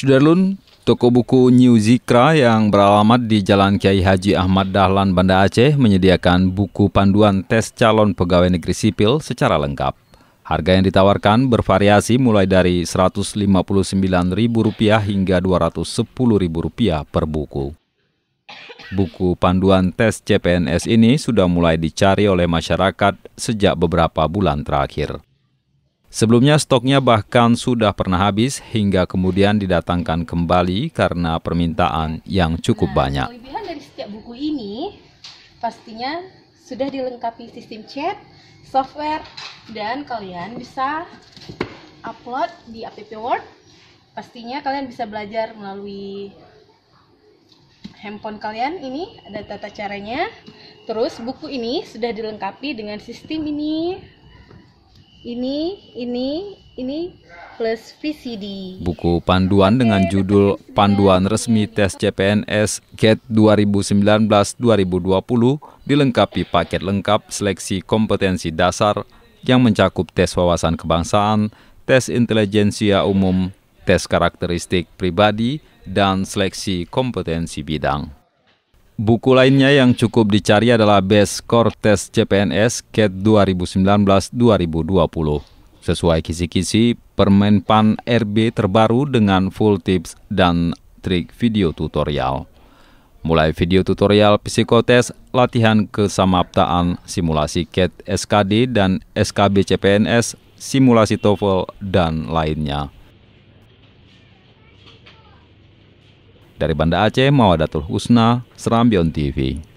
Sudarlun, toko buku New Zikra yang beralamat di Jalan Kiai Haji Ahmad Dahlan, Banda Aceh menyediakan buku panduan tes calon pegawai negeri sipil secara lengkap. Harga yang ditawarkan bervariasi mulai dari Rp159.000 hingga Rp210.000 per buku. Buku panduan tes CPNS ini sudah mulai dicari oleh masyarakat sejak beberapa bulan terakhir. Sebelumnya stoknya bahkan sudah pernah habis hingga kemudian didatangkan kembali karena permintaan yang cukup nah, banyak. Kelebihan dari setiap buku ini pastinya sudah dilengkapi sistem chat, software, dan kalian bisa upload di app Word. Pastinya kalian bisa belajar melalui handphone kalian ini ada tata caranya. Terus buku ini sudah dilengkapi dengan sistem ini ini, ini, ini plus VCD. Buku panduan dengan judul Panduan Resmi Tes CPNS GATE 2019-2020 dilengkapi paket lengkap seleksi kompetensi dasar yang mencakup tes wawasan kebangsaan, tes intelijensia umum, tes karakteristik pribadi, dan seleksi kompetensi bidang. Buku lainnya yang cukup dicari adalah Best Core Test CPNS CAT 2019-2020. Sesuai kisi-kisi, Permenpan RB terbaru dengan full tips dan trik video tutorial. Mulai video tutorial psikotes, latihan kesamaptaan, simulasi CAT SKD dan SKB CPNS, simulasi TOEFL, dan lainnya. Dari Banda Aceh, Mawadatul Husna, Serambion TV.